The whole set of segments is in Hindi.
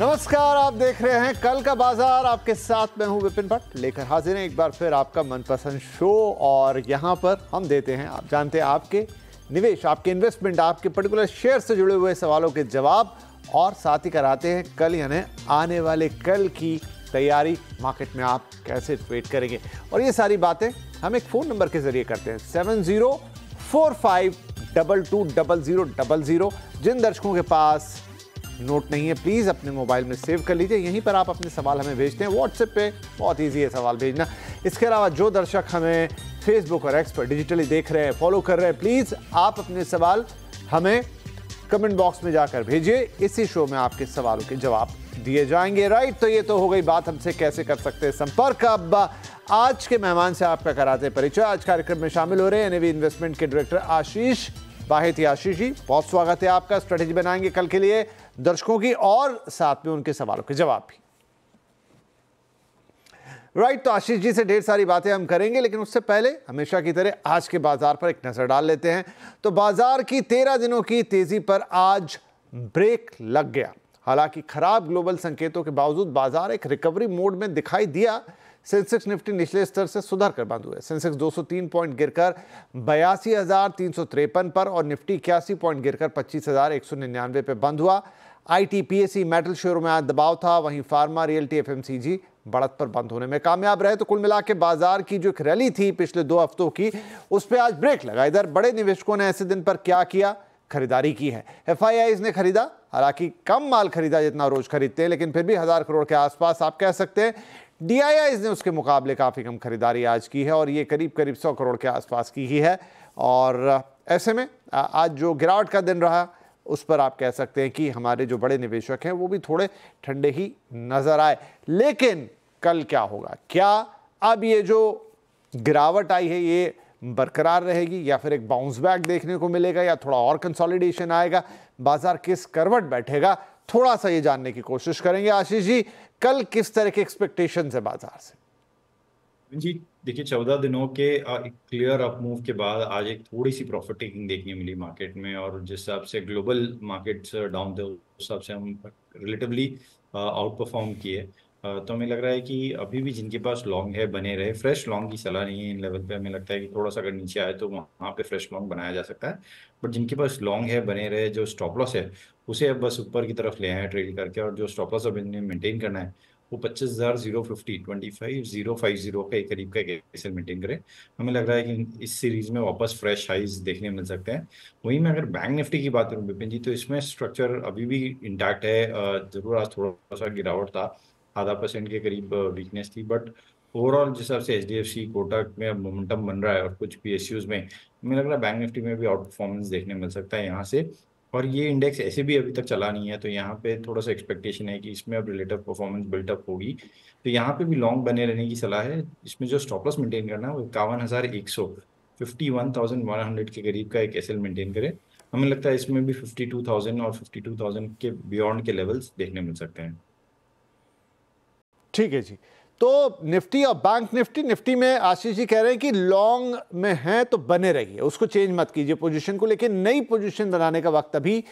नमस्कार आप देख रहे हैं कल का बाजार आपके साथ मैं हूं विपिन भट्ट लेकर हाजिर हैं एक बार फिर आपका मनपसंद शो और यहां पर हम देते हैं आप जानते हैं आपके निवेश आपके इन्वेस्टमेंट आपके पर्टिकुलर शेयर से जुड़े हुए सवालों के जवाब और साथ ही कराते हैं कल यानी आने वाले कल की तैयारी मार्केट में आप कैसे ट्रेड करेंगे और ये सारी बातें हम एक फ़ोन नंबर के ज़रिए करते हैं seven zero four five double two double zero double zero जिन दर्शकों के पास नोट नहीं है प्लीज़ अपने मोबाइल में सेव कर लीजिए यहीं पर आप अपने सवाल हमें भेजते हैं व्हाट्सएप पे बहुत ईजी है सवाल भेजना इसके अलावा जो दर्शक हमें फेसबुक और एक्स पर डिजिटली देख रहे हैं फॉलो कर रहे हैं प्लीज़ आप अपने सवाल हमें कमेंट बॉक्स में जाकर भेजिए इसी शो में आपके सवालों के जवाब दिए जाएंगे राइट तो ये तो हो गई बात हमसे कैसे कर सकते हैं संपर्क अब आज के मेहमान से आपका कराते परिचय आज कार्यक्रम में शामिल हो रहे हैं एनएवी इन्वेस्टमेंट के डायरेक्टर आशीष बाहित आशीष जी बहुत स्वागत है आपका स्ट्रेटेजी बनाएंगे कल के लिए दर्शकों की और साथ में उनके सवालों के जवाब भी राइट right, तो आशीष जी से ढेर सारी बातें हम करेंगे लेकिन उससे पहले हमेशा की तरह आज के बाजार पर एक नज़र डाल लेते हैं तो बाजार की तेरह दिनों की तेज़ी पर आज ब्रेक लग गया हालांकि खराब ग्लोबल संकेतों के बावजूद बाजार एक रिकवरी मोड में दिखाई दिया सेंसेक्स निफ्टी निचले स्तर से सुधार कर बंद हुए सेंसेक्स 203 पॉइंट गिरकर बयासी पर और निफ्टी इक्यासी पॉइंट गिरकर पच्चीस पे बंद हुआ आईटीपीएसी मेटल शेयरों में आज दबाव था वहीं फार्मा रियल्टी एफएमसीजी बढ़त पर बंद होने में कामयाब रहे तो कुल मिला के बाजार की जो एक रैली थी पिछले दो हफ्तों की उस पर आज ब्रेक लगा इधर बड़े निवेशकों ने ऐसे दिन पर क्या किया खरीदारी की है एफ ने खरीदा हालांकि कम माल खरीदा जितना रोज खरीदते हैं लेकिन फिर भी हजार करोड़ के आसपास आप कह सकते हैं डी ने उसके मुकाबले काफ़ी कम खरीदारी आज की है और ये करीब करीब सौ करोड़ के आसपास की ही है और ऐसे में आज जो गिरावट का दिन रहा उस पर आप कह सकते हैं कि हमारे जो बड़े निवेशक हैं वो भी थोड़े ठंडे ही नज़र आए लेकिन कल क्या होगा क्या अब ये जो गिरावट आई है ये बरकरार रहेगी या फिर एक बाउंस बैक देखने को मिलेगा या थोड़ा और कंसोलिडेशन आएगा बाजार किस करवट बैठेगा थोड़ा सा ये जानने की कोशिश करेंगे आशीष जी कल किस तरह के एक्सपेक्टेशन है बाजार से जी देखिए चौदह दिनों के क्लियर अप मूव के बाद आज एक थोड़ी सी प्रॉफिट टेकिंग देखने मिली मार्केट में और जिस हिसाब से ग्लोबल मार्केट्स डाउन थे उस हिसाब से हम रिलेटिवली आउट परफॉर्म किए तो हमें लग रहा है कि अभी भी जिनके पास लॉन्ग है बने रहे फ्रेश लॉन्ग की सलाह नहीं है इन लेवल पे हमें लगता है कि थोड़ा सा अगर नीचे आए तो वहाँ पे फ्रेश लॉन्ग बनाया जा सकता है बट जिनके पास लॉन्ग है बने रहे जो स्टॉप लॉस है उसे अब बस ऊपर की तरफ ले आए ट्रेल करके और जो स्टॉपर्स अब इन्हें मेंटेन करना है वो पच्चीस हज़ार zero fifty twenty five zero five zero के करीब का कैसे मेंटेन करें हमें लग रहा है कि इस सीरीज में वापस फ्रेश हाइज देखने मिल सकते हैं वहीं में अगर बैंक निफ्टी की बात करूँ बिपिन जी तो इसमें स्ट्रक्चर अभी भी इंटैक्ट है ज़रूर आज थोड़ा सा गिरावट था आधा परसेंट के करीब वीकनेस थी बट ओवरऑल जिस हिसाब से H D F C Kotak में अब मोमेंटम बन रहा है और कुछ पी एस यूज़ में हमें लग रहा है बैंक निफ्टी में भी आउट परफॉर्मेंस देखने मिल सकता है यहाँ से और ये इंडेक्स ऐसे भी अभी तक चला नहीं है तो यहाँ पे थोड़ा सा एक्सपेक्टेशन है कि इसमें अब रिलेटिव परफॉर्मेंस बिल्टअप होगी तो यहाँ पे भी लॉन्ग बने रहने की सलाह है इसमें जो स्टॉप लॉस मेंटेन करना है वो इक्यावन हज़ार एक सौ fifty one thousand one hundred के करीब का एक एस एल मेंटेन करें हमें लगता है इसमें भी फिफ्टी टू थाउजेंड और फिफ्टी टू थाउजेंड के बियॉन्ड के लेवल्स देखने मिल सकते हैं ठीक है जी तो निफ्टी और बैंक निफ्टी निफ्टी में आशीष जी कह रहे हैं कि लॉन्ग में है तो बने रहिए उसको चेंज मत कीजिए पोजीशन को लेकिन नई पोजीशन बनाने का वक्त अभी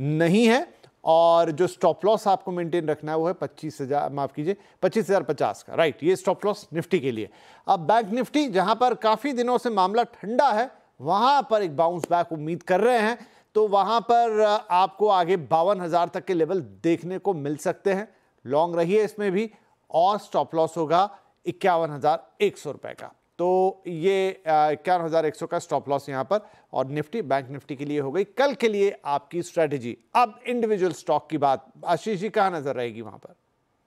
नहीं है और जो स्टॉप लॉस आपको मेंटेन रखना है वो है पच्चीस हज़ार माफ़ कीजिए पच्चीस हज़ार पचास का राइट ये स्टॉप लॉस निफ्टी के लिए अब बैंक निफ्टी जहां पर काफ़ी दिनों से मामला ठंडा है वहां पर एक बाउंस बैक उम्मीद कर रहे हैं तो वहां पर आपको आगे बावन हज़ार तक के लेवल देखने को मिल सकते हैं लॉन्ग रहिए इसमें भी और स्टॉप लॉस होगा इक्यावन हज़ार तो एक सौ का तो ये इक्यावन हज़ार एक सौ का स्टॉप लॉस यहां पर और निफ्टी बैंक निफ्टी के लिए हो गई कल के लिए आपकी स्ट्रेटजी अब इंडिविजुअल स्टॉक की बात आशीष जी कहाँ नज़र रहेगी वहां पर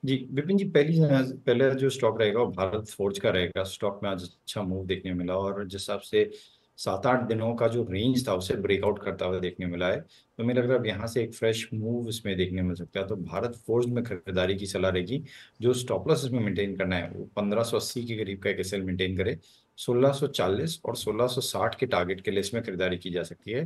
जी विपिन जी पहली पहले जो स्टॉक रहेगा वो भारत फोर्ज का रहेगा स्टॉक में आज अच्छा मूव देखने मिला और जिस हिसाब से सात आठ दिनों का जो रेंज था उसे ब्रेकआउट करता हुआ देखने मिला है तो मुझे लग रहा है यहाँ से एक फ्रेश मूव इसमें देखने मिल सकता है तो भारत फोर्ज में खरीदारी की सलाह रहेगी जो स्टॉपलस इसमें मेंटेन करना है वो पंद्रह अस्सी के करीब का एक एस मेंटेन करे 1640 और 1660 के टारगेट के लिए इसमें खरीदारी की जा सकती है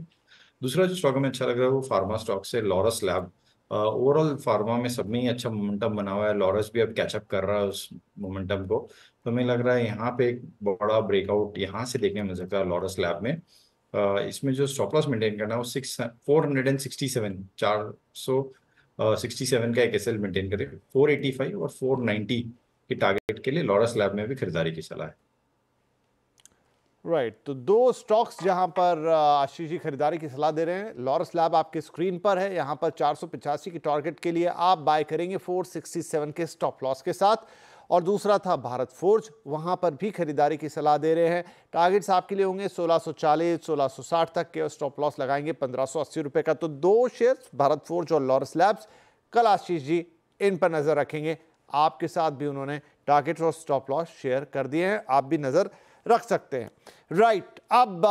दूसरा जो स्टॉक हमें अच्छा लग रहा है वो फार्मा स्टॉक से लॉरस लैब ओवरऑल फार्मा में सब में ही अच्छा मोमेंटम बना हुआ है लॉरस भी अब कैचअप कर रहा है उस मोमेंटम को तो हमें लग रहा है यहाँ पे एक बड़ा ब्रेकआउट यहाँ से देखने मिल सकता है लॉरस लैब में uh, इसमें जो स्टॉप लॉस मेंटेन करना है वो six four hundred and sixty seven चार सौ सिक्सटी सेवन का एक एस एल मेंटेन करें फोर एटी फाइव और फोर नाइन्टी के टारगेट के लिए लॉरस लैब में भी खरीदारी की सलाह है राइट right, तो दो स्टॉक्स जहां पर आशीष जी खरीदारी की सलाह दे रहे हैं लॉरस लैब आपके स्क्रीन पर है यहां पर चार की टारगेट के लिए आप बाय करेंगे 467 के स्टॉप लॉस के साथ और दूसरा था भारत फोर्ज वहां पर भी खरीदारी की सलाह दे रहे हैं टारगेट्स आपके लिए होंगे 1640 1660 तक के और स्टॉप लॉस लगाएंगे पंद्रह रुपए का तो दो शेयर भारत फोर्ज और लॉरस लैब्स कल आशीष जी इन पर नज़र रखेंगे आपके साथ भी उन्होंने टारगेट्स और स्टॉप लॉस शेयर कर दिए हैं आप भी नज़र रख सकते हैं राइट अब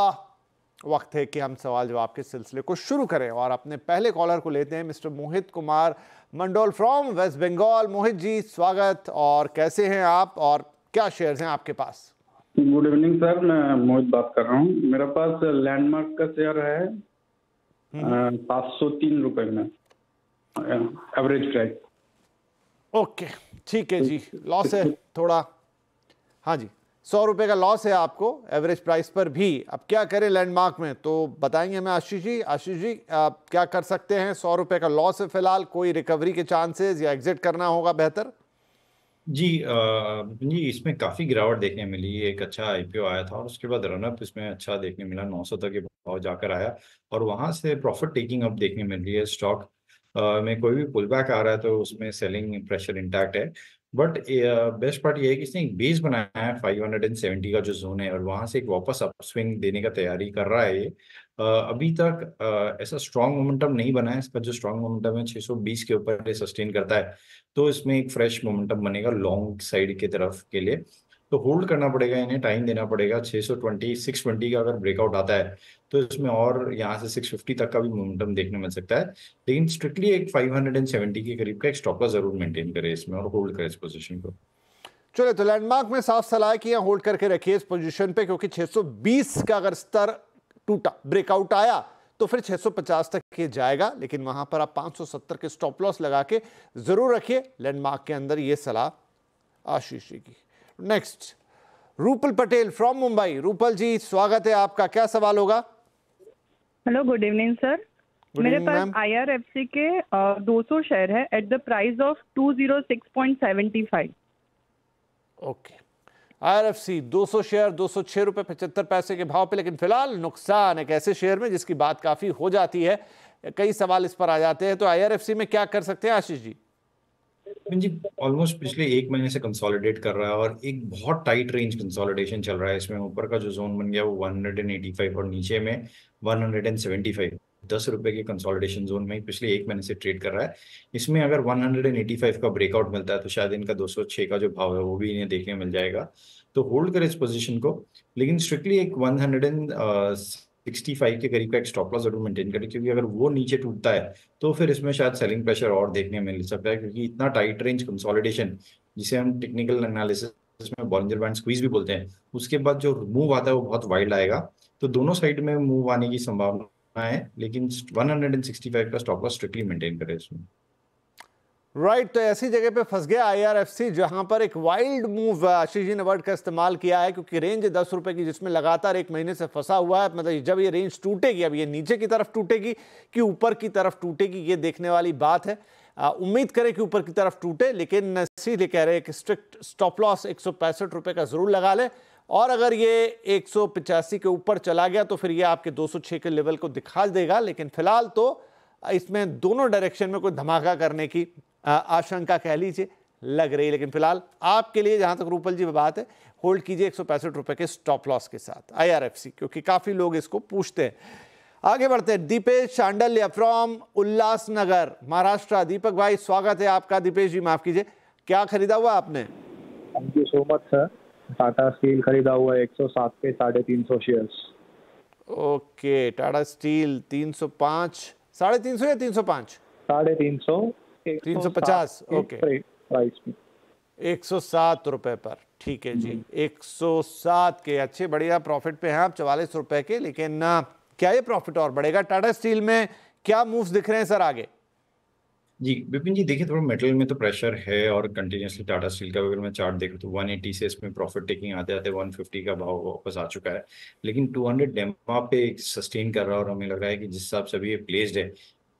वक्त है कि हम सवाल जवाब के सिलसिले को शुरू करें और अपने पहले कॉलर को लेते हैं mister Mohit Kumar Mandol from west Bengal Mohit ji स्वागत और कैसे हैं आप और क्या शेयर्स हैं आपके पास गुड इवनिंग सर मैं मोहित बात कर रहा हूँ मेरे पास लैंडमार्क का शेयर है हम्म। पाँच सौ तीन रुपए में एवरेज प्राइस ओके ठीक है जी लॉस है थोड़ा हाँ जी सौ रुपये का लॉस है आपको एवरेज प्राइस पर भी अब क्या करें लैंडमार्क में तो बताएंगे हमें आशीष जी आशीष जी आप क्या कर सकते हैं सौ रुपये का लॉस है फिलहाल कोई रिकवरी के चांसेस या एग्जिट करना होगा बेहतर जी जी इसमें काफ़ी गिरावट देखने मिली एक अच्छा आईपीओ आया था और उसके बाद रनअप इसमें अच्छा देखने मिला नौ तक के भाव जाकर आया और वहां से प्रॉफिट टेकिंग अप देखने मिल रही है स्टॉक में कोई भी पुल बैक आ रहा है तो उसमें सेलिंग प्रेशर इंटैक्ट है बट बेस्ट पार्ट ये है कि इसने एक बेस बनाया है सेवेंटी का जो जोन है और वहां से एक वापस अप स्विंग देने का तैयारी कर रहा है uh, अभी तक uh, ऐसा स्ट्रांग मोमेंटम नहीं बना है इसका जो स्ट्रांग मोमेंटम है बीस के ऊपर सस्टेन करता है तो इसमें एक फ्रेश मोमेंटम बनेगा लॉन्ग साइड की तरफ के लिए तो होल्ड करना पड़ेगा इन्हें टाइम देना पड़ेगा 620 620 का अगर ब्रेकआउट आता है तो इसमें और यहाँ से 650 तक का भी मोमेंटम देखने मिल सकता है लेकिन स्ट्रिक्टली एक 570 के करीब का एक स्टॉपर जरूर मेंटेन करे इसमें और होल्ड करे इस पोजीशन को चलो तो लैंडमार्क में साफ सलाह कि होल्ड करके रखिए इस पोजिशन पे क्योंकि छह का अगर स्तर टूटा ब्रेकआउट आया तो फिर 650 तक के जाएगा लेकिन वहां पर आप 570 के स्टॉप लॉस लगा के जरूर रखिए लैंडमार्क के अंदर यह सलाह आशीष जी की नेक्स्ट रूपल पटेल फ्रॉम मुंबई रूपल जी स्वागत है आपका क्या सवाल होगा हेलो गुड इवनिंग सर मेरे पास आईआरएफसी के दो 200 शेयर है at the price of 206.75 okay IRFC 200 share दो सौ छह रुपए पचहत्तर पैसे के भाव पे लेकिन फिलहाल नुकसान एक ऐसे शेयर में जिसकी बात काफी हो जाती है कई सवाल इस पर आ जाते हैं तो आईआरएफसी में क्या कर सकते हैं आशीष जी जी ऑलमोस्ट पिछले एक महीने से कंसोलिडेट कर रहा है और एक बहुत टाइट रेंज कंसोलिडेशन चल रहा है इसमें ऊपर का जो जोन बन गया वो 185 और नीचे में 175 दस रुपए के कंसोलिडेशन जोन में पिछले एक महीने से ट्रेड कर रहा है इसमें अगर 185 का ब्रेकआउट मिलता है तो शायद इनका 206 का जो भाव है वो भी इन्हें देखने मिल जाएगा तो होल्ड करें इस पोजिशन को लेकिन स्ट्रिक्टली एक हंड्रेड एंड 65 के करीब का एक स्टॉप लॉस जरूर मेंटेन करें क्योंकि अगर वो नीचे टूटता है तो फिर इसमें शायद सेलिंग प्रेशर और देखने में मिल सकता है क्योंकि इतना टाइट रेंज कंसोलिडेशन जिसे हम टेक्निकल एनालिसिस में बॉलिंजर बैंड स्क्वीज भी बोलते हैं उसके बाद जो मूव आता है वो बहुत वाइल्ड आएगा तो दोनों साइड में मूव आने की संभावना है लेकिन 165 का स्टॉप लॉस स्ट्रिक्टली मेंटेन करें इसमें राइट right, तो ऐसी जगह पे फंस गया आईआरएफसी जहां पर एक वाइल्ड मूव आशीष जी ने वर्ड का इस्तेमाल किया है क्योंकि रेंज दस रुपए की जिसमें लगातार एक महीने से फंसा हुआ है मतलब जब ये रेंज टूटेगी अब ये नीचे की तरफ टूटेगी कि ऊपर की तरफ टूटेगी ये देखने वाली बात है आ, उम्मीद करें कि ऊपर की तरफ टूटे लेकिन सीधे कह रहे एक स्ट्रिक्ट स्टॉप लॉस एक रुपए का जरूर लगा ले और अगर ये एक के ऊपर चला गया तो फिर ये आपके छः के लेवल को दिखा देगा लेकिन फिलहाल तो इसमें दोनों डायरेक्शन में कोई धमाका करने की आशंका कह लीजिए लग रही है लेकिन फिलहाल आपके लिए जहां तक रूपल जी बात है होल्ड कीजिए एक सौ रुपए के स्टॉप लॉस के साथ आई क्योंकि काफ़ी लोग इसको पूछते हैं आगे बढ़ते हैं दीपेश शांडल्य फ्रॉम उल्लासनगर महाराष्ट्र दीपक भाई स्वागत है आपका दीपेश जी माफ कीजिए क्या खरीदा हुआ आपने thank you so much sir Tata steel खरीदा हुआ एक सौ सात के साढ़े तीन सौ शेयर ओके टाटा स्टील तीन सौ पांच साढ़े तीन सौ या तीन सौ पांच साढ़े तीन सौ तीन सौ पचास ओके एक सौ सात रुपए पर ठीक है जी हम्म। एक सौ सात के अच्छे बढ़िया प्रॉफिट पे हैं आप चवालीस रुपए के लेकिन क्या ये प्रॉफिट और बढ़ेगा टाटा स्टील में क्या मूव्स दिख रहे हैं सर आगे जी विपिन जी देखिए थोड़ा मेटल में तो प्रेशर है और कंटिन्यूसली टाटा स्टील का अगर मैं चार्ट देख रहा तो 180 से इसमें प्रॉफिट टेकिंग आते आते 150 का भाव वापस आ चुका है लेकिन 200 डेमा पे सस्टेन कर रहा है और हमें लग रहा है कि जिस हिसाब से अभी ये प्लेस्ड है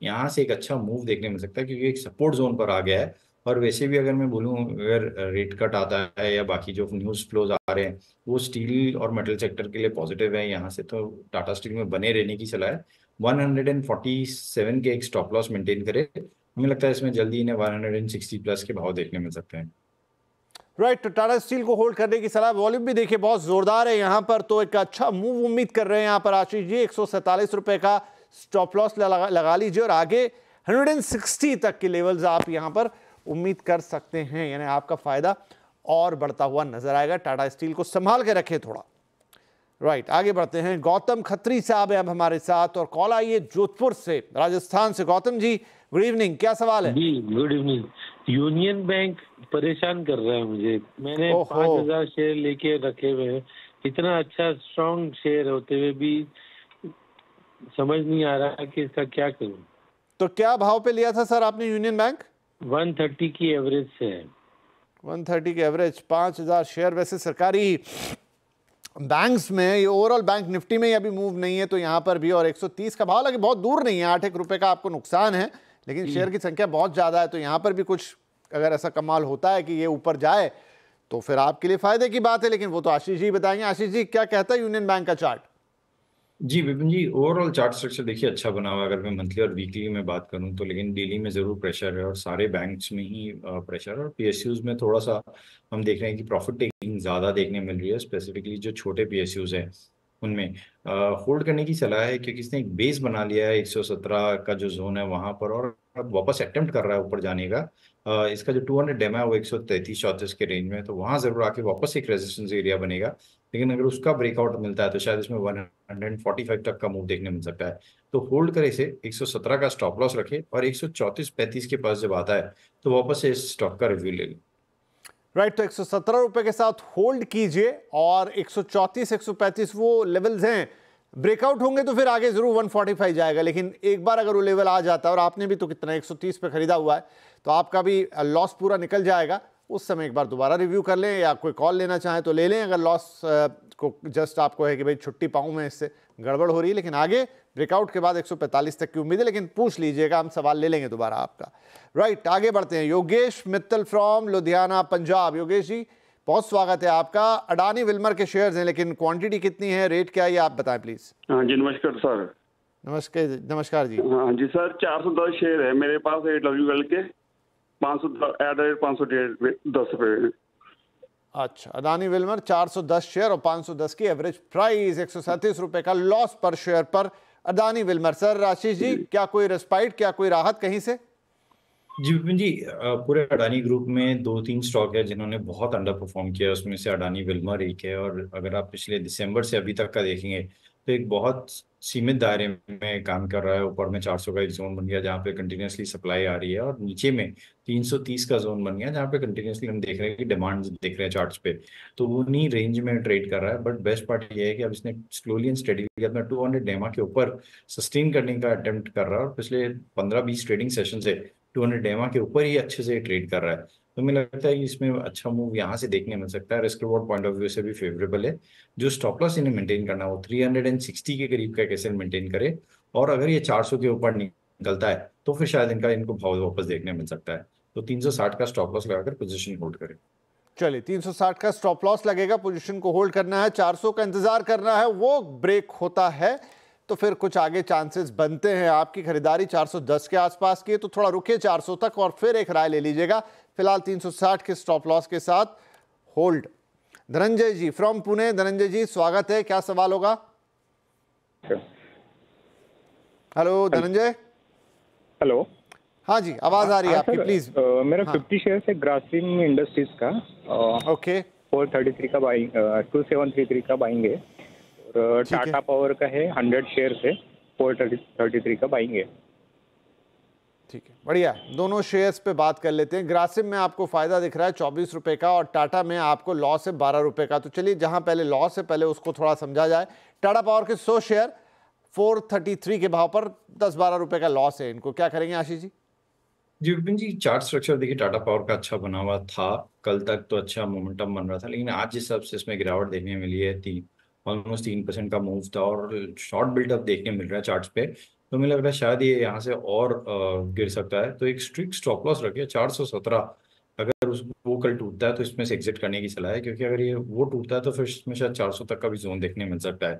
यहाँ से एक अच्छा मूव देखने मिल सकता है क्योंकि एक सपोर्ट जोन पर आ गया है और वैसे भी अगर मैं बोलूँ अगर रेट कट आता है या बाकी जो न्यूज फ्लोज आ रहे हैं वो स्टील और मेटल सेक्टर के लिए पॉजिटिव है यहाँ से तो टाटा स्टील में बने रहने की सलाह है 147 के एक स्टॉप लॉस मेंटेन करें मुझे लगता है इसमें जल्दी इन्हें सिक्सटी प्लस के भाव देखने मिल सकते हैं राइट तो टाटा स्टील को होल्ड करने की सलाह वॉल्यूम भी देखिए बहुत जोरदार है यहाँ पर तो एक अच्छा मूव उम्मीद कर रहे हैं यहाँ पर आशीष जी एक रुपए का स्टॉप लॉस लगा, लगा लीजिए और आगे 160 तक के लेवल्स आप यहाँ पर उम्मीद कर सकते हैं यानी आपका फायदा और बढ़ता हुआ नजर आएगा टाटा स्टील को संभाल के रखें थोड़ा राइट आगे बढ़ते हैं गौतम खत्री साहब हैं अब हमारे साथ और कॉल आई है जोधपुर से राजस्थान से गौतम जी गुड इवनिंग क्या सवाल है जी गुड इवनिंग यूनियन बैंक परेशान कर रहा है मुझे मैंने पांच हजार शेयर लेके रखे हुए हैं इतना अच्छा स्ट्रॉन्ग शेयर होते हुए भी समझ नहीं आ रहा कि इसका क्या करूं तो क्या भाव पे लिया था सर आपने यूनियन बैंक 130 की एवरेज से है 130 की एवरेज 5000 शेयर वैसे सरकारी बैंक्स में ये ओवरऑल बैंक निफ्टी में अभी मूव नहीं है तो यहाँ पर भी और 130 का भाव लगे बहुत दूर नहीं है आठ एक रुपये का आपको नुकसान है लेकिन शेयर की संख्या बहुत ज़्यादा है तो यहाँ पर भी कुछ अगर ऐसा कमाल होता है कि ये ऊपर जाए तो फिर आपके लिए फायदे की बात है लेकिन वो तो आशीष जी बताएंगे आशीष जी क्या कहता है यूनियन बैंक का चार्ट जी, Vipin ji, overall chart structure देखिए अच्छा बना हुआ है, अगर मैं मंथली और वीकली में बात करूँ तो, लेकिन डेली में ज़रूर प्रेशर है और सारे बैंक्स में ही प्रेशर है और पी में थोड़ा-सा हम देख रहे हैं कि प्रॉफिट टेकिंग ज़्यादा देखने मिल रही है, स्पेसिफिकली जो छोटे यूज है उनमें। होल्ड करने की सलाह है क्योंकि इसने एक बेस बना लिया है एक का जो ज़ोन है वहाँ पर और अब वापस अटेम्प्ट कर रहा है ऊपर जाने का। इसका जो 200 डेमा है वो 133-34 के रेंज में तो वहाँ ज़रूर आके वापस एक रेजिस्टेंस एरिया बनेगा। लेकिन अगर उसका ब्रेकआउट मिलता है तो शायद इसमें 145 तक का मूव देखने मिल सकता है तो होल्ड करे इसे 117 का स्टॉप लॉस रखे और एक 134.35 के पास जब आता है तो वापस से इस स्टॉक का रिव्यू ले लें राइट right, तो एक रुपए के साथ होल्ड कीजिए और 134 135 वो लेवल्स हैं ब्रेकआउट होंगे तो फिर आगे जरूर 145 जाएगा लेकिन एक बार अगर वो लेवल आ जाता है और आपने भी तो कितना 130 पे खरीदा हुआ है तो आपका भी लॉस पूरा निकल जाएगा उस समय एक बार दोबारा रिव्यू कर लें या कोई कॉल लेना चाहें तो ले लें अगर लॉस को जस्ट आपको है कि भाई छुट्टी पाऊँ मैं इससे गड़बड़ हो रही है लेकिन आगे ब्रेकआउट के बाद 145 तक की उम्मीद है लेकिन पूछ लीजिएगा हम सवाल ले लेंगे दोबारा आपका राइट आगे बढ़ते हैं योगेश मित्तल फ्रॉम लुधियाना पंजाब योगेश जी बहुत स्वागत है आपका अडानी विल्मर के शेयर हैं लेकिन क्वांटिटी कितनी है रेट क्या है आप बताएं प्लीज हाँ जी नमस्कार सर नमस्कार नमस्कार जी हाँ जी सर चार सौ दस शेयर है मेरे पास एट के अच्छा अदानी विल्मर 410 शेयर और 510 की एवरेज प्राइस एक रुपए का लॉस पर शेयर पर अदानी विल्मर सर आशीष जी क्या कोई रेस्पाइट क्या कोई राहत कहीं से जी विपिन जी पूरे अडानी ग्रुप में दो तीन स्टॉक है जिन्होंने बहुत अंडर परफॉर्म किया उसमें से अडानी विल्मर एक है और अगर आप पिछले दिसंबर से अभी तक का देखेंगे तो एक बहुत सीमित दायरे में काम कर रहा है ऊपर में 400 का एक जोन बन गया जहाँ पे कंटिन्यूसली सप्लाई आ रही है और नीचे में 330 का जोन बन गया जहाँ पे कंटिन्यूसली हम देख रहे हैं कि डिमांड देख रहे हैं चार्ट्स पे तो वो नहीं रेंज में ट्रेड कर रहा है बट बेस्ट पार्ट ये है कि अब इसने स्लोली एंड स्टडीली अपना टू हंड्रेड डेमा के ऊपर सस्टेन करने का अटेम्प्ट कर रहा है और पिछले पंद्रह बीस ट्रेडिंग सेशन से टू हंड्रेड डेमा के ऊपर ही अच्छे से ट्रेड कर रहा है तो मुझे लगता है कि इसमें अच्छा मूव यहाँ से देखने मिल सकता है risk reward point of view से भी फेवरेबल है जो स्टॉप लॉस इन्हें मेंटेन करना हो 360 के करीब का कैसे मेंटेन करे और अगर ये 400 के ऊपर निकलता है तो फिर शायद इनका इनको भाव वापस देखने मिल सकता है तो 360 का स्टॉप लॉस लगाकर पोजिशन होल्ड करें चलिए 360 का स्टॉप लॉस लगेगा पोजीशन को होल्ड करना है 400 का इंतजार करना है वो ब्रेक होता है तो फिर कुछ आगे चांसेस बनते हैं आपकी खरीदारी 410 के आसपास की है तो थोड़ा रुकिए 400 तक और फिर एक राय ले लीजिएगा फिलहाल 360 के स्टॉप लॉस के साथ होल्ड धनंजय जी फ्रॉम पुणे धनंजय जी स्वागत है क्या सवाल होगा हेलो धनंजय हेलो हाँ जी आवाज आ रही है हाँ, आपकी प्लीज मेरा फिफ्टी हाँ। शेयर है ग्रासिम इंडस्ट्रीज का ओके फोर थर्टी थ्री का buying two seven three three का बाइंग है और टाटा पावर का है हंड्रेड शेयर है फोर थर्टी थ्री का बाइंग है ठीक है बढ़िया दोनों शेयर्स पे बात कर लेते हैं ग्रासिम में आपको फ़ायदा दिख रहा है चौबीस रुपए का और टाटा में आपको लॉस है बारह रुपए का तो चलिए जहां पहले लॉस है पहले उसको थोड़ा समझा जाए टाटा पावर के सो शेयर फोर थर्टी थ्री के भाव पर दस बारह रुपए का लॉस है इनको क्या करेंगे आशीष जी जी विपिन जी चार्ट स्ट्रक्चर देखिए टाटा पावर का अच्छा बना हुआ था कल तक तो अच्छा मोमेंटम बन रहा था लेकिन आज जिस हिसाब से इसमें गिरावट देखने मिली है ऑलमोस्ट तीन परसेंट का मूव था और शॉर्ट बिल्डअप देखने मिल रहा है चार्ट पे तो मुझे लग रहा है शायद ये यहाँ से और गिर सकता है तो एक स्ट्रिक्ट स्टॉप लॉस रखिए सत्रह अगर उस वो कल टूटता है तो इसमें से एग्जिट करने की सलाह है क्योंकि अगर ये वो टूटता है तो फिर इसमें शायद 400 तक का भी जोन देखने मिल सकता है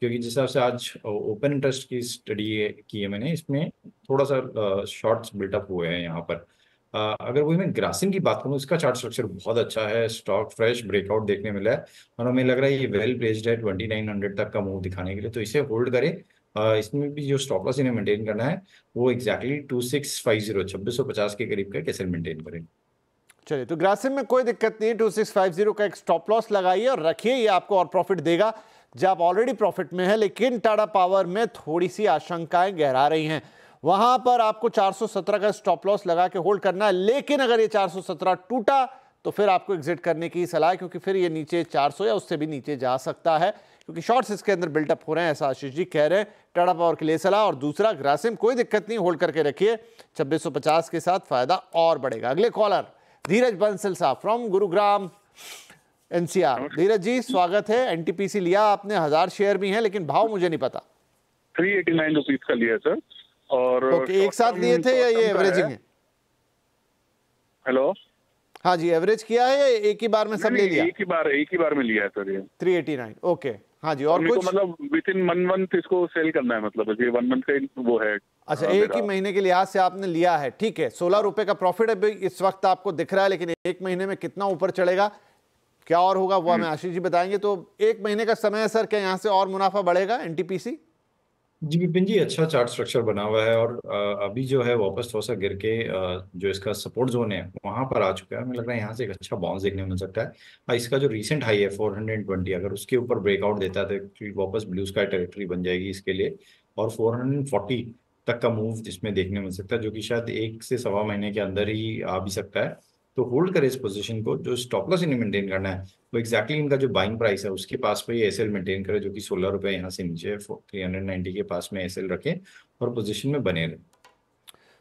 क्योंकि जिस हिसाब से आज ओपन इंटरेस्ट की स्टडी की है मैंने इसमें थोड़ा सा शॉर्ट्स बिल्टअप हुए हैं यहाँ पर Uh, अगर वही मैं ग्रासिन की बात करूँ इसका चार्ट स्ट्रक्चर बहुत अच्छा है स्टॉक फ्रेश ब्रेकआउट देखने मिला है और हमें लग रहा है ये वेल प्लेस्ड है ट्वेंटी नाइन हंड्रेड तक का मूव दिखाने के लिए तो इसे होल्ड करें इसमें भी जो स्टॉप लॉस इन्हें मेंटेन करना है वो exactly two six five zero छब्बीस सौ पचास के करीब का कैसे मेंटेन करें चलिए तो ग्रासिम में कोई दिक्कत नहीं है टू सिक्स फाइव जीरो का एक स्टॉप लॉस लगाइए और रखिए ये आपको और प्रॉफिट देगा जब ऑलरेडी प्रॉफिट में है लेकिन टाटा पावर में थोड़ी सी आशंकाएं गहरा रही हैं वहां पर आपको 417 का स्टॉप लॉस लगा के होल्ड करना है लेकिन अगर ये 417 टूटा तो फिर आपको एग्जिट करने की सलाह क्योंकि फिर ये नीचे 400 या उससे भी नीचे जा सकता है क्योंकि शॉर्ट्स इसके अंदर बिल्टअप हो रहे हैं ऐसा आशीष जी कह रहे हैं टाटा पावर के लिए सलाह और दूसरा ग्रासिम कोई दिक्कत नहीं होल्ड करके रखिए छब्बीस के साथ फायदा और बढ़ेगा अगले कॉलर धीरज बंसल साहब फ्रॉम गुरुग्राम एनसीआर धीरज जी स्वागत है एनटीपीसी लिया आपने हजार शेयर भी है लेकिन भाव मुझे नहीं पता थ्री एटी नाइन रुपीज का लिया सर और okay, एक साथ लिए थे या ये एवरेजिंग है हेलो हाँ जी एवरेज किया है या एक ही बार में सब ले लिया एक ही बार एक ही बार में लिया है सर ये थ्री एटी नाइन ओके हाँ जी और कुछ मतलब विद इन वन मंथ इसको सेल करना है मतलब ये वन मंथ का वो है अच्छा हाँ, एक ही महीने के लिहाज से आपने लिया है ठीक है सोलह रुपए का प्रॉफिट अभी इस वक्त आपको दिख रहा है लेकिन एक महीने में कितना ऊपर चढ़ेगा क्या और होगा वो हमें हम्म। आशीष जी बताएंगे तो एक महीने का समय है सर क्या यहाँ से और मुनाफा बढ़ेगा एनटीपीसी जी विपिन जी अच्छा चार्ट स्ट्रक्चर बना हुआ है और अभी जो है वापस थोड़ा सा गिर के जो इसका सपोर्ट जोन है वहां पर आ चुका है मुझे लग रहा है यहाँ से एक अच्छा बाउंस देखने मिल सकता है और इसका जो रीसेंट हाई है 420 अगर उसके ऊपर ब्रेकआउट देता है तो वापस ब्लू स्काई टेरिटरी बन जाएगी इसके लिए और फोर्टी तक का मूव इसमें देखने मिल सकता है जो कि शायद एक से सवा महीने के अंदर ही आ भी सकता है तो होल्ड करे इस पोजीशन को जो स्टॉप लॉस इन्हें मेंटेन करना है वो तो एक्जैक्टली इनका जो बाइंग प्राइस है उसके पास पे ये एस मेंटेन करे जो कि सोलह रुपए यहाँ से नीचे थ्री हंड्रेड नाइनटी के पास में एस रखे और पोजिशन में बने रहे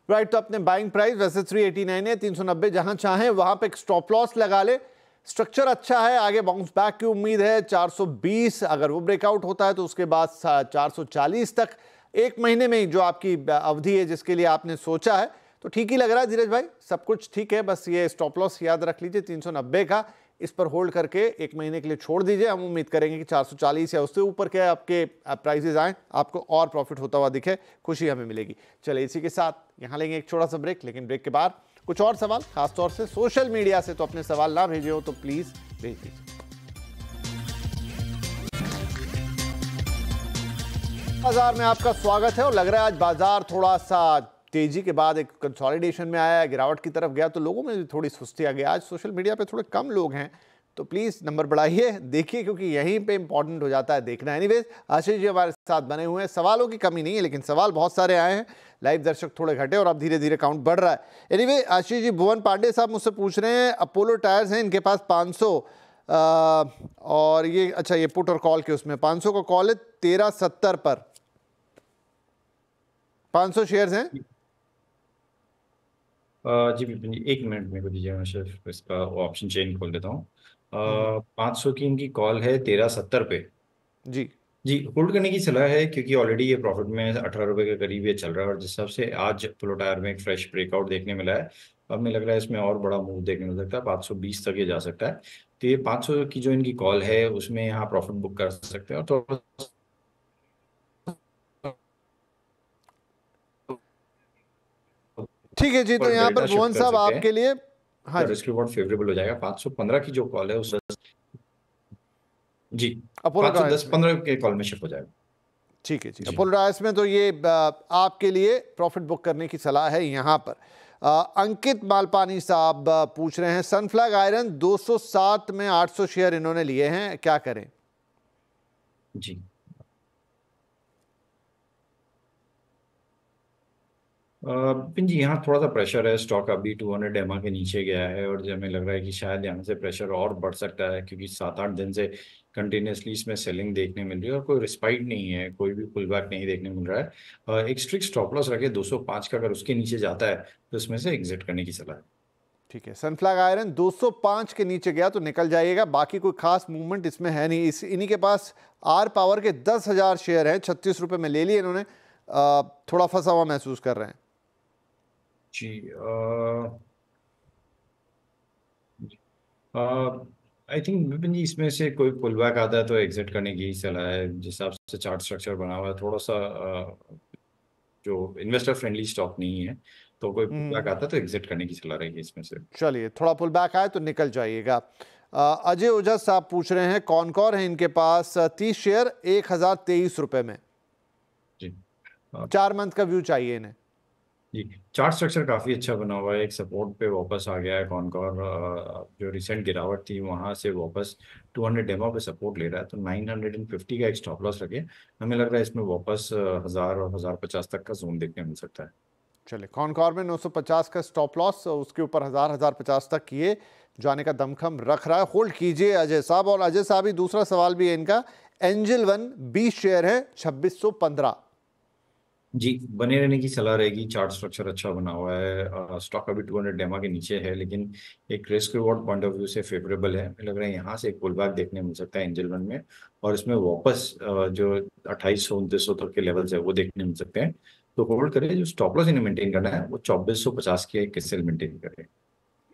राइट right, तो अपने बाइंग प्राइस वैसे थ्री एटी नाइन है तीन सौ नब्बे जहां चाहे वहां पर स्टॉप लॉस लगा ले स्ट्रक्चर अच्छा है आगे बाउंस बैक की उम्मीद है 420 अगर वो ब्रेकआउट होता है तो उसके बाद 440 तक एक महीने में ही जो आपकी अवधि है जिसके लिए आपने सोचा है तो ठीक ही लग रहा है धीरज भाई सब कुछ ठीक है बस ये स्टॉप लॉस याद रख लीजिए तीन का इस पर होल्ड करके एक महीने के लिए छोड़ दीजिए हम उम्मीद करेंगे कि 440 या उससे ऊपर के आपके प्राइजेज आएँ आपको और प्रॉफिट होता हुआ दिखे खुशी हमें मिलेगी चले इसी के साथ यहाँ लेंगे एक छोटा सा ब्रेक लेकिन ब्रेक के बाद कुछ और सवाल खासतौर से सोशल मीडिया से तो अपने सवाल ना भेजे हो तो प्लीज़ भेज दीजिए बाजार में आपका स्वागत है और लग रहा है आज बाजार थोड़ा सा तेजी के बाद एक कंसोलिडेशन में आया गिरावट की तरफ गया तो लोगों में भी थोड़ी सुस्ती आ गई आज सोशल मीडिया पे थोड़े कम लोग हैं तो प्लीज़ नंबर बढ़ाइए देखिए क्योंकि यहीं पे इंपॉर्टेंट हो जाता है देखना एनी वेज आशीष जी हमारे साथ बने हुए हैं सवालों की कमी नहीं है लेकिन सवाल बहुत सारे आए हैं लाइव दर्शक थोड़े घटे और अब धीरे धीरे काउंट बढ़ रहा है एनीवे आशीष जी भुवन पांडे साहब मुझसे पूछ रहे हैं अपोलो टायर्स हैं इनके पास पाँच और ये अच्छा ये पुट और कॉल के उसमें पाँच का कॉल है तेरह सत्तर पर 500 शेयर्स हैं जी, बिल्कुल, जी, एक मिनट मेरे को दीजिए, मैं सिर्फ़ इसका ऑप्शन चेंज खोल देता हूँ। हम्म, हम्म। पाँच सौ की इनकी कॉल है तेरह सत्तर पे। जी। जी, होल्ड करने की सलाह है क्योंकि ऑलरेडी ये प्रॉफ़िट में अठारह रुपये के करीब ये चल रहा है और जिस हिसाब से आज प्लोटायर टायर में एक फ्रेश ब्रेकआउट देखने मिला है, अब मैं लग रहा है इसमें और बड़ा मूव देखने मिल सकता है, बीस तक ये जा सकता है। तो ये सौ की जो इनकी कॉल है, उसमें यहाँ प्रॉफ़िट बुक कर सकते हैं और थोड़ा ठीक है जी तो यहाँ पर भुवन साहब आपके लिए तो हाँ रिस्क रिवॉर्ड फेवरेबल हो जाएगा पांच सौ पंद्रह की जो कॉल है उस जी अपोलो पाँच दस पंद्रह के कॉल में शिफ्ट हो जाएगा ठीक है जी अपोलो डायस में तो ये आपके लिए प्रॉफिट बुक करने की सलाह है यहाँ पर आ, अंकित मालपानी साहब पूछ रहे हैं सनफ्लैग आयरन 207 में 800 शेयर इन्होंने लिए हैं क्या करें जी बिन जी यहाँ थोड़ा सा प्रेशर है स्टॉक अभी टू हंड्रेड एम के नीचे गया है और हमें लग रहा है कि शायद यहाँ से प्रेशर और बढ़ सकता है क्योंकि सात आठ दिन से कंटिन्यूसली इसमें सेलिंग देखने मिल रही है और कोई रिस्पाइट नहीं है कोई भी पुल बैक नहीं देखने मिल रहा है एक स्ट्रिक्ट स्टॉप लॉस रखे पाँच का अगर उसके नीचे जाता है तो इसमें से एग्जिट करने की सलाह ठीक है सनफ्लैग आयरन 205 के नीचे गया तो निकल जाइएगा बाकी कोई खास मूवमेंट इसमें है नहीं इस इन्हीं के पास आर पावर के दस हज़ार शेयर हैं छत्तीस रुपये में ले लिए इन्होंने थोड़ा फंसा हुआ महसूस कर रहे हैं जी आई थिंक विपिन जी इसमें से कोई पुल बैक आता है तो एग्जिट करने की ही सलाह है जिस हिसाब से चार्ट स्ट्रक्चर बना हुआ है थोड़ा सा uh, जो इन्वेस्टर फ्रेंडली स्टॉक नहीं है तो कोई पुल हम्म। बैक आता है तो एग्जिट करने की सलाह रहेगी इसमें से चलिए थोड़ा पुल बैक आए तो निकल जाइएगा अजय ओझा साहब पूछ रहे हैं कौन कौन है इनके पास तीस शेयर एक हजार तेईस रुपये में जी चार मंथ का व्यू चाहिए इन्हें जी चार्ट स्ट्रक्चर काफ़ी अच्छा बना हुआ है एक सपोर्ट पे वापस आ गया है कौन कौन जो रिसेंट गिरावट थी वहाँ से वापस 200 हंड्रेड डेमो पे सपोर्ट ले रहा है तो 950 का एक स्टॉप लॉस लगे हमें लग रहा है इसमें वापस हज़ार और हज़ार पचास तक का जोन देखने मिल सकता है चलिए कॉनकॉर में 950 का स्टॉप लॉस उसके ऊपर हज़ार हज़ार पचास तक किए जाने का दमखम रख रहा है होल्ड कीजिए अजय साहब और अजय साहब ही दूसरा सवाल भी है इनका एंजल वन बीस शेयर है छब्बीस जी बने रहने की सलाह रहेगी चार्ट स्ट्रक्चर अच्छा बना हुआ है स्टॉक अभी टू हंड्रेड डेमा के नीचे है लेकिन एक risk reward point of view से फेवरेबल है लग रहा है यहाँ से एक पुल बैक देखने मिल सकता है एंजल वन में और इसमें वापस जो अट्ठाईस सौ उनतीस सौ तक के लेवल्स है वो देखने मिल सकते हैं तो होल्ड करें जो स्टॉप लॉस इन्हें मेंटेन करना है वो चौबीस सौ पचास के किस्से मेंटेन करें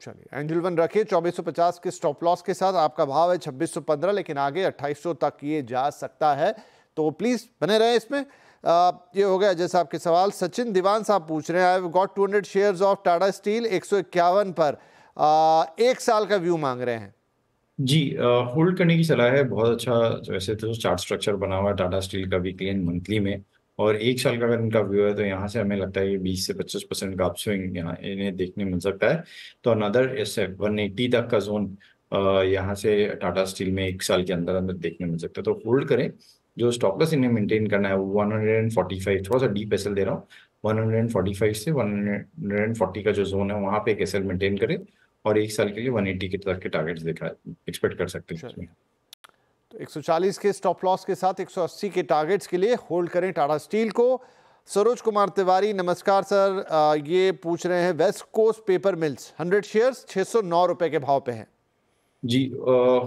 चलिए एंजल वन रखिए 2450 के स्टॉप लॉस के साथ आपका भाव है 2615 लेकिन आगे 2800 तक ये जा सकता है तो प्लीज़ बने रहे इसमें ये हो गया जैसे आपके सवाल सचिन दीवान साहब पूछ रहे हैं I got two hundred share of Tata steel एक सौ इक्यावन पर आ, एक साल का व्यू मांग रहे हैं जी होल्ड करने की सलाह है बहुत अच्छा वैसे तो चार्ट स्ट्रक्चर बना हुआ है टाटा स्टील का वीकली एंड मंथली में और एक साल का अगर इनका व्यू है तो यहाँ से हमें लगता है कि 20 से 25 परसेंट का अपस्विंग यहाँ इन्हें देखने मिल सकता है तो अनदर ऐसे 180 तक का जोन यहाँ से टाटा स्टील में एक साल के अंदर अंदर देखने मिल सकता है तो होल्ड करें जो स्टॉप लॉस इन्हें मेंटेन करना है वो 145 थोड़ा सा डीप एसएल दे रहा हूँ 145 से 140 का जो जोन है वहाँ पे एक एसएल मेंटेन करे और एक साल के लिए 180 के तक के टारगेट्स देखा एक्सपेक्ट कर सकते हैं तो 140 के स्टॉप लॉस के साथ 180 के टारगेट्स के लिए होल्ड करें टाटा स्टील को सरोज कुमार तिवारी नमस्कार सर आ, ये पूछ रहे हैं west coast paper mills 100 shares 609 रुपए के भाव पे हैं जी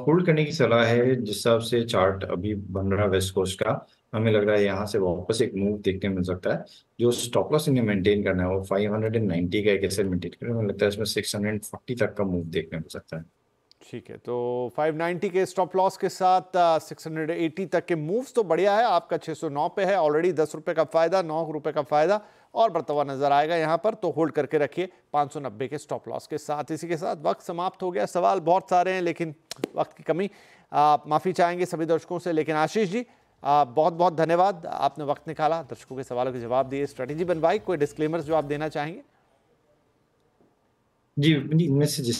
होल्ड करने की सलाह है जिस हिसाब से चार्ट अभी बन रहा है वेस्ट कोस्ट का हमें लग रहा है यहाँ से वापस एक मूव देखने मिल सकता है जो स्टॉप लॉस इन्हें मेंटेन करना है वो 590 का एक ऐसे मेंटेन करना है लगता है इसमें 640 तक का मूव देखने मिल सकता है ठीक है तो 590 के स्टॉप लॉस के साथ आ, uh, 680 तक के मूव्स तो बढ़िया है आपका 609 पे है ऑलरेडी दस रुपये का फ़ायदा नौ रुपये का फ़ायदा और बढ़ता हुआ नजर आएगा यहाँ पर तो होल्ड करके रखिए 590 के स्टॉप लॉस के साथ इसी के साथ वक्त समाप्त हो गया सवाल बहुत सारे हैं लेकिन वक्त की कमी आप माफ़ी चाहेंगे सभी दर्शकों से लेकिन आशीष जी आ, बहुत बहुत धन्यवाद आपने वक्त निकाला दर्शकों के सवालों के जवाब दिए स्ट्रेटेजी बनवाई कोई डिस्क्लेमर्स जो आप देना चाहेंगे जी मैसेज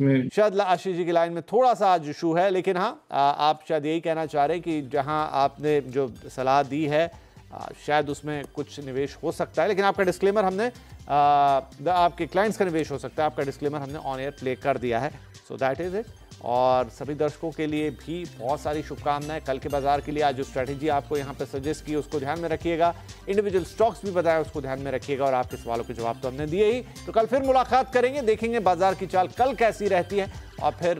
इसमें शायद आशीष जी की लाइन में थोड़ा सा आज इशू है लेकिन हाँ आप शायद यही कहना चाह रहे हैं कि जहाँ आपने जो सलाह दी है शायद उसमें कुछ निवेश हो सकता है लेकिन आपका डिस्क्लेमर हमने आपके क्लाइंट्स का निवेश हो सकता है आपका डिस्क्लेमर हमने ऑन एयर प्ले कर दिया है सो दैट इज़ इट और सभी दर्शकों के लिए भी बहुत सारी शुभकामनाएं कल के बाजार के लिए आज जो स्ट्रैटेजी आपको यहाँ पर सजेस्ट की उसको ध्यान में रखिएगा इंडिविजुअल स्टॉक्स भी बताया उसको ध्यान में रखिएगा और आपके सवालों के जवाब तो हमने दिए ही तो कल फिर मुलाकात करेंगे देखेंगे बाजार की चाल कल कैसी रहती है और फिर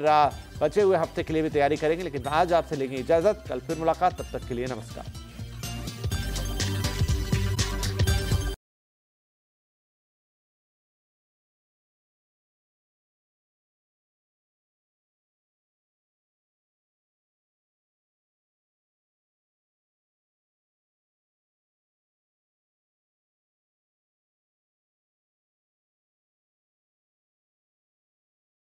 बचे हुए हफ्ते के लिए भी तैयारी करेंगे लेकिन आज आपसे लेंगे इजाज़त कल फिर मुलाकात तब तक के लिए नमस्कार